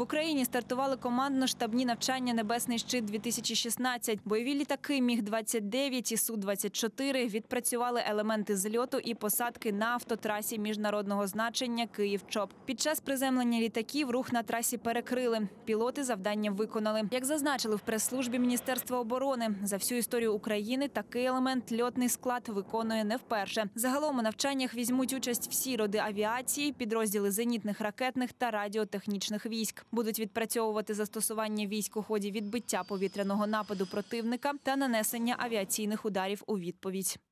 В Україні стартували командно-штабні навчання Небесний щит щит-2016». Бойові літаки міг 29 і су 24 відпрацювали елементи зльоту і посадки на автотрасі міжнародного значення Київ чоп Під час приземлення літаків рух на трасі перекрили. Пілоти завдання виконали. Як зазначили в прес-службі Міністерства оборони, за всю історію України такий елемент льотний склад виконує не вперше. Загалом у навчаннях візьмуть участь всі роди авіації, підрозділи зенітних ракетних та радіотехнічних військ будуть відпрацьовувати застосування військ у ході відбиття повітряного нападу противника та нанесення авіаційних ударів у відповідь.